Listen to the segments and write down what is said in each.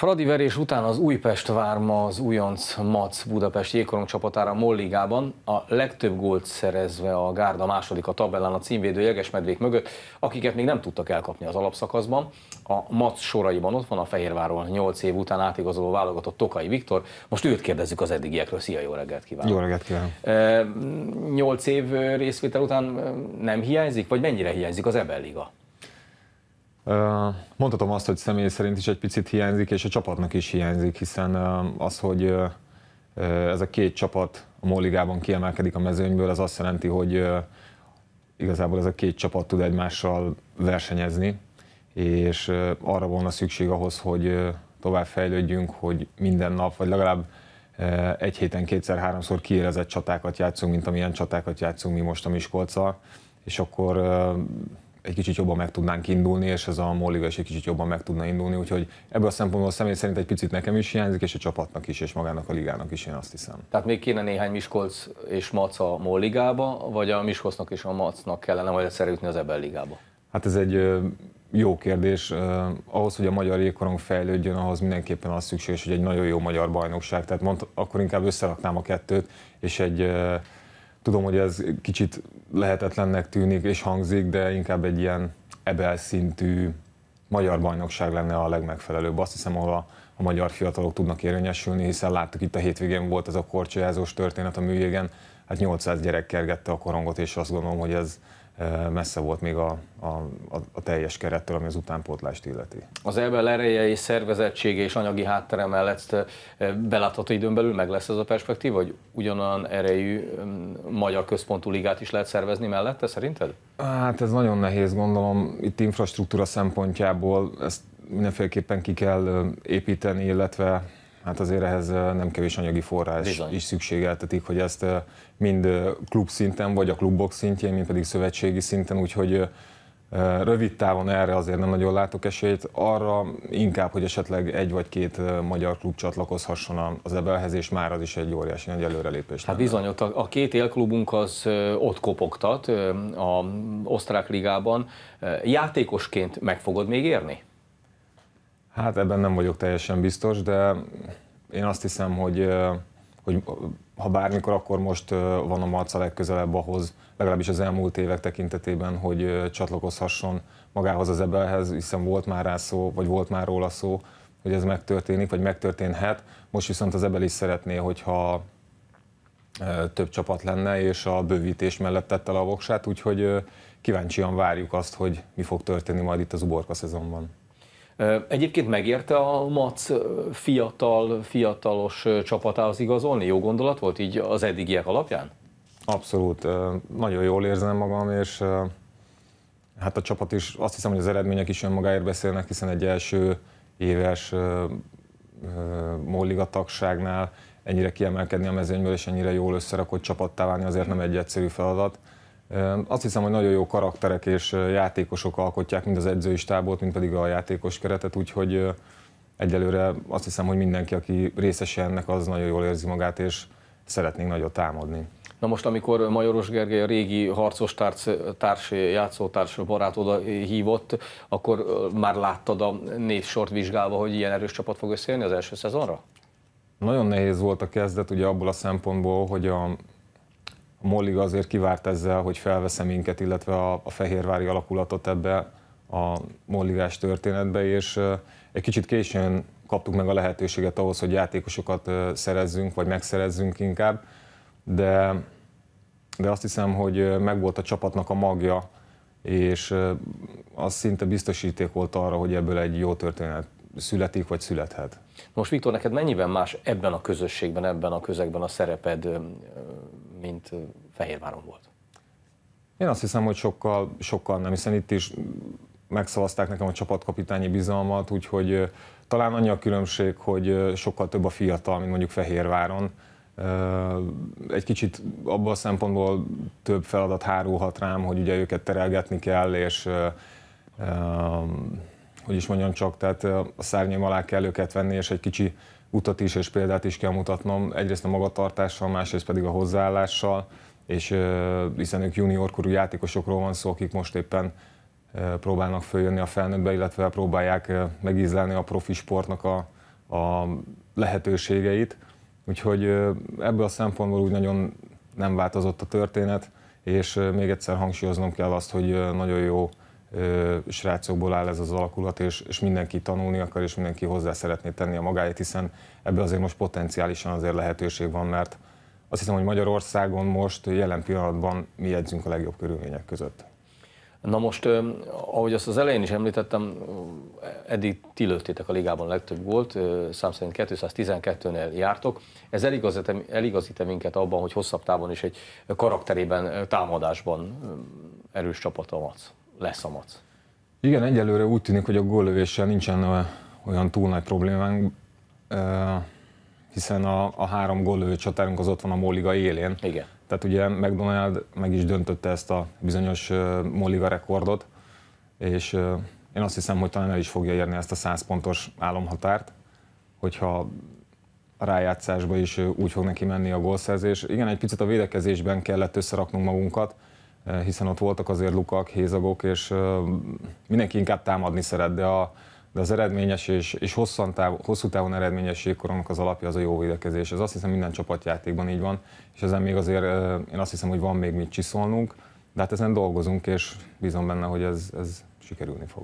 Fradi verés után az Újpest várma az újonc Mac Budapest jégkorong csapatára Molligában, a legtöbb gólt szerezve a Gárda második a tabellán a címvédő Jegesmedvék mögött, akiket még nem tudtak elkapni az alapszakaszban. A Mac soraiban ott van a Fehérváról 8 év után átigazoló válogatott Tokai Viktor. Most őt kérdezzük az eddigiekről. Szia, jó reggelt kívánok! Jó reggelt kívánok! 8 év részvétel után nem hiányzik, vagy mennyire hiányzik az Ebel Liga? Mondhatom azt, hogy személy szerint is egy picit hiányzik, és a csapatnak is hiányzik, hiszen az, hogy ez a két csapat a Móligában kiemelkedik a mezőnyből, az azt jelenti, hogy igazából ez a két csapat tud egymással versenyezni, és arra volna szükség ahhoz, hogy tovább fejlődjünk, hogy minden nap, vagy legalább egy héten kétszer-háromszor kiérezett csatákat játszunk, mint amilyen csatákat játszunk mi most a Miskolca, és akkor egy kicsit jobban meg tudnánk indulni, és ez a móliga is egy kicsit jobban meg tudna indulni, úgyhogy ebből a szempontból személy szerint egy picit nekem is hiányzik, és a csapatnak is, és magának a ligának is, én azt hiszem. Tehát még kéne néhány Miskolc és Mac a Móligába, vagy a Miskolcnak és a Macnak kellene majd egyszerre jutni az Ebel Ligába? Hát ez egy jó kérdés. Ahhoz, hogy a magyar jégkorong fejlődjön, ahhoz mindenképpen az szükséges, hogy egy nagyon jó magyar bajnokság. Tehát mond, akkor inkább összeraknám a kettőt, és egy Tudom, hogy ez kicsit lehetetlennek tűnik és hangzik, de inkább egy ilyen ebel szintű magyar bajnokság lenne a legmegfelelőbb. Azt hiszem, ahol a, a magyar fiatalok tudnak érvényesülni, hiszen láttuk itt a hétvégén volt ez a korcsolyázós történet a műjégen, hát 800 gyerek kergette a korongot, és azt gondolom, hogy ez e, messze volt még a, a, a teljes kerettől, ami az utánpótlást illeti. Az ebben ereje és szervezettsége és anyagi háttere mellett e, e, belátható időn belül meg lesz ez a perspektíva, hogy ugyanolyan erejű magyar központú ligát is lehet szervezni mellette, szerinted? Hát ez nagyon nehéz, gondolom. Itt infrastruktúra szempontjából ezt mindenféleképpen ki kell építeni, illetve hát azért ehhez nem kevés anyagi forrás Bizony. is szükségeltetik, hogy ezt mind klub szinten, vagy a klubok szintjén, mind pedig szövetségi szinten, úgyhogy Rövid távon erre azért nem nagyon látok esélyt, arra inkább, hogy esetleg egy vagy két magyar klub csatlakozhasson az ebelhez, és már az is egy óriási nagy előrelépés. Hát bizony, ott a, a két élklubunk az ott kopogtat a osztrák ligában. Játékosként meg fogod még érni? Hát ebben nem vagyok teljesen biztos, de én azt hiszem, hogy, hogy ha bármikor, akkor most van a Marca legközelebb ahhoz, legalábbis az elmúlt évek tekintetében, hogy csatlakozhasson magához az ebelhez, hiszen volt már rá szó, vagy volt már róla szó, hogy ez megtörténik, vagy megtörténhet. Most viszont az ebel is szeretné, hogyha több csapat lenne, és a bővítés mellett tette le a voksát, úgyhogy kíváncsian várjuk azt, hogy mi fog történni majd itt az uborka szezonban. Egyébként megérte a Mac fiatal, fiatalos csapatához igazolni? Jó gondolat volt így az eddigiek alapján? Abszolút. Nagyon jól érzem magam, és hát a csapat is, azt hiszem, hogy az eredmények is önmagáért beszélnek, hiszen egy első éves móliga tagságnál ennyire kiemelkedni a mezőnyből és ennyire jól összerakott csapattá válni azért nem egy egyszerű feladat. Azt hiszem, hogy nagyon jó karakterek és játékosok alkotják mind az edzői stábot, mind pedig a játékos keretet, úgyhogy egyelőre azt hiszem, hogy mindenki, aki részese ennek, az nagyon jól érzi magát, és szeretnénk nagyot támadni. Na most, amikor Majoros Gergely a régi harcos társ, társ játszótárs oda hívott, akkor már láttad a négy sort vizsgálva, hogy ilyen erős csapat fog összejönni az első szezonra? Nagyon nehéz volt a kezdet, ugye abból a szempontból, hogy a Mollig azért kivárt ezzel, hogy felveszem minket, illetve a, a fehérvári alakulatot ebbe a molligás történetbe, és egy kicsit későn kaptuk meg a lehetőséget ahhoz, hogy játékosokat szerezzünk, vagy megszerezzünk inkább, de, de azt hiszem, hogy megvolt a csapatnak a magja, és az szinte biztosíték volt arra, hogy ebből egy jó történet születik, vagy születhet. Most Viktor, neked mennyiben más ebben a közösségben, ebben a közegben a szereped mint Fehérváron volt. Én azt hiszem, hogy sokkal, sokkal nem, hiszen itt is megszavazták nekem a csapatkapitányi bizalmat, úgyhogy talán annyi a különbség, hogy sokkal több a fiatal, mint mondjuk Fehérváron. Egy kicsit abban a szempontból több feladat hárulhat rám, hogy ugye őket terelgetni kell, és hogy is mondjam csak, tehát a szárnyom alá kell őket venni, és egy kicsi utat is és példát is kell mutatnom, egyrészt a magatartással, másrészt pedig a hozzáállással, és hiszen ők juniorkorú játékosokról van szó, akik most éppen próbálnak följönni a felnőttbe, illetve próbálják megízlelni a profi sportnak a, a lehetőségeit. Úgyhogy ebből a szempontból úgy nagyon nem változott a történet, és még egyszer hangsúlyoznom kell azt, hogy nagyon jó ö, srácokból áll ez az alakulat, és, és mindenki tanulni akar, és mindenki hozzá szeretné tenni a magáét, hiszen ebbe azért most potenciálisan azért lehetőség van, mert azt hiszem, hogy Magyarországon most jelen pillanatban mi edzünk a legjobb körülmények között. Na most, ahogy azt az elején is említettem, eddig ti lőttétek a ligában legtöbb gólt, szám szerint 212-nél jártok. Ez eligazít, -e minket abban, hogy hosszabb távon is egy karakterében, támadásban erős csapata a Mac? mac. Igen, egyelőre úgy tűnik, hogy a góllövéssel nincsen olyan túl nagy problémánk, hiszen a, a három góllövő csatárunk az ott van a Móliga élén. Igen. Tehát ugye McDonald meg is döntötte ezt a bizonyos Móliga rekordot, és én azt hiszem, hogy talán el is fogja érni ezt a 100 pontos álomhatárt, hogyha a rájátszásba is úgy fog neki menni a gólszerzés. Igen, egy picit a védekezésben kellett összeraknunk magunkat, Eh, hiszen ott voltak azért lukak, hézagok, és eh, mindenki inkább támadni szeret, de, a, de az eredményes és, és táv, hosszú távon eredményes jégkorongnak az alapja az a jó védekezés. Ez azt hiszem minden csapatjátékban így van, és ezen még azért eh, én azt hiszem, hogy van még mit csiszolnunk, de hát ezen dolgozunk, és bízom benne, hogy ez, ez sikerülni fog.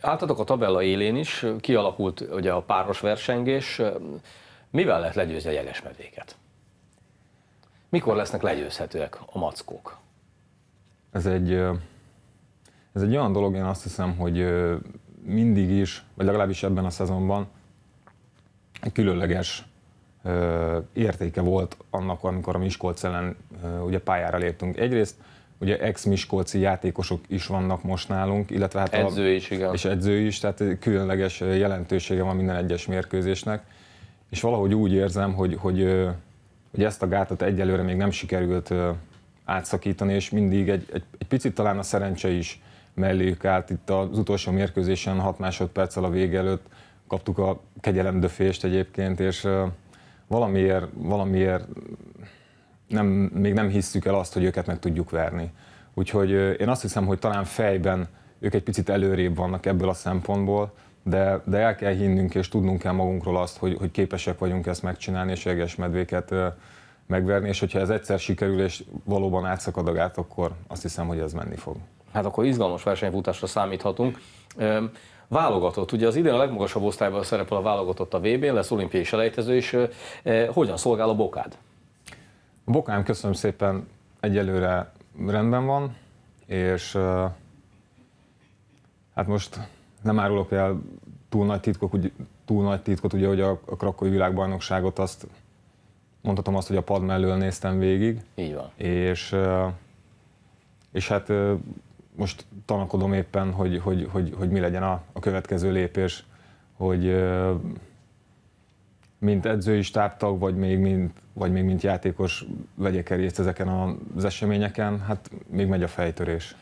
Áltatok a tabella élén is, kialakult ugye a páros versengés. Mivel lehet legyőzni a medvéket? Mikor lesznek legyőzhetőek a mackók? Ez egy, ez egy olyan dolog, én azt hiszem, hogy mindig is, vagy legalábbis ebben a szezonban egy különleges értéke volt annak, amikor a Miskolc ellen ugye pályára léptünk. Egyrészt ugye ex-miskolci játékosok is vannak most nálunk, illetve hát edző is, igen. És edző is, tehát különleges jelentősége van minden egyes mérkőzésnek. És valahogy úgy érzem, hogy, hogy hogy ezt a gátat egyelőre még nem sikerült átszakítani, és mindig egy, egy, egy picit talán a szerencse is melléjük állt. Itt az utolsó mérkőzésen 6 másodperccel a vége előtt kaptuk a kegyelemdöfést egyébként, és valamiért, valamiért nem, még nem hisszük el azt, hogy őket meg tudjuk verni. Úgyhogy én azt hiszem, hogy talán fejben ők egy picit előrébb vannak ebből a szempontból, de, de el kell hinnünk és tudnunk kell magunkról azt, hogy, hogy képesek vagyunk ezt megcsinálni, és eges medvéket megverni, és hogyha ez egyszer sikerül, és valóban átszakad a gát, akkor azt hiszem, hogy ez menni fog. Hát akkor izgalmas versenyfutásra számíthatunk. Válogatott, ugye az idén a legmagasabb osztályban szerepel a válogatott a VB-n, lesz olimpiai selejtező, és hogyan szolgál a bokád? A bokám köszönöm szépen, egyelőre rendben van, és hát most nem árulok el túl nagy, titkok, úgy, túl nagy titkot, ugye, hogy a, a krakói világbajnokságot azt mondhatom azt, hogy a pad mellől néztem végig. Így van. És, és hát most tanakodom éppen, hogy, hogy, hogy, hogy mi legyen a, a következő lépés, hogy mint edzői stábtag, vagy még mint, vagy még mint játékos vegyek el részt ezeken az eseményeken, hát még megy a fejtörés.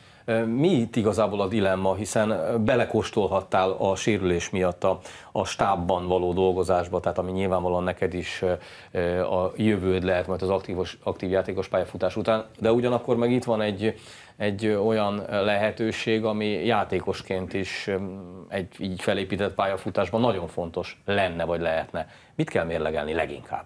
Mi itt igazából a dilemma, hiszen belekóstolhattál a sérülés miatt a, a stábban való dolgozásba, tehát ami nyilvánvalóan neked is a jövőd lehet majd az aktívos, aktív játékos pályafutás után, de ugyanakkor meg itt van egy, egy olyan lehetőség, ami játékosként is egy így felépített pályafutásban nagyon fontos lenne vagy lehetne. Mit kell mérlegelni leginkább?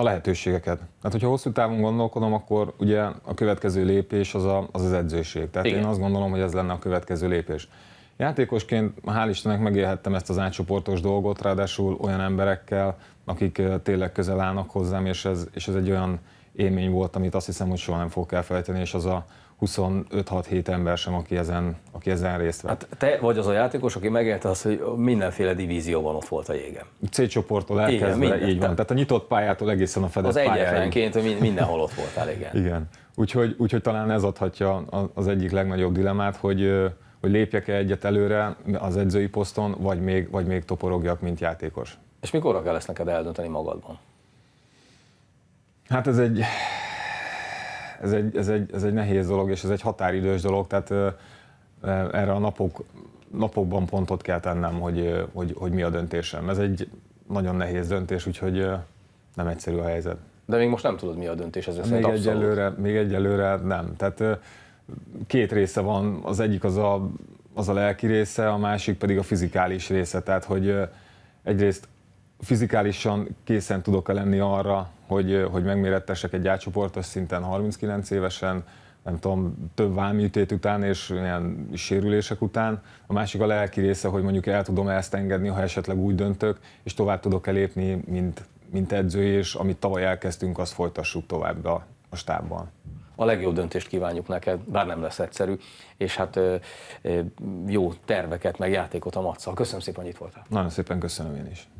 a lehetőségeket. Hát, hogyha hosszú távon gondolkodom, akkor ugye a következő lépés az a, az, az edzőség. Tehát Igen. én azt gondolom, hogy ez lenne a következő lépés. Játékosként, hál' Istennek megélhettem ezt az átcsoportos dolgot, ráadásul olyan emberekkel, akik tényleg közel állnak hozzám, és ez, és ez egy olyan élmény volt, amit azt hiszem, hogy soha nem fogok elfelejteni, és az a, 25-6-7 ember sem, aki ezen, aki ezen részt vett. Hát te vagy az a játékos, aki megélte azt, hogy mindenféle divízióban ott volt a jége. C csoporttól elkezdve, igen, így van. Tehát a nyitott pályától egészen a fedett Az egyetlenként hogy mindenhol ott voltál, igen. Igen. Úgyhogy, úgyhogy talán ez adhatja az egyik legnagyobb dilemát, hogy, hogy lépjek-e egyet előre az edzői poszton, vagy még, vagy még toporogjak, mint játékos. És mikorra kell ezt neked eldönteni magadban? Hát ez egy, ez egy, ez, egy, ez egy nehéz dolog, és ez egy határidős dolog, tehát erre a napok, napokban pontot kell tennem, hogy, hogy, hogy mi a döntésem. Ez egy nagyon nehéz döntés, úgyhogy nem egyszerű a helyzet. De még most nem tudod, mi a döntés ez még egyelőre, még egyelőre nem. Tehát két része van, az egyik az a, az a lelki része, a másik pedig a fizikális része. Tehát, hogy egyrészt fizikálisan készen tudok-e lenni arra, hogy, hogy megmérettesek egy átcsoportos szinten 39 évesen, nem tudom, több vámütét után és ilyen sérülések után. A másik a lelki része, hogy mondjuk el tudom -e ezt engedni, ha esetleg úgy döntök, és tovább tudok elépni, mint, mint edző, és amit tavaly elkezdtünk, azt folytassuk tovább a, a stábban a legjobb döntést kívánjuk neked, bár nem lesz egyszerű, és hát ö, ö, jó terveket, meg játékot a Matszal. Köszönöm szépen, hogy itt voltál. Nagyon szépen köszönöm én is.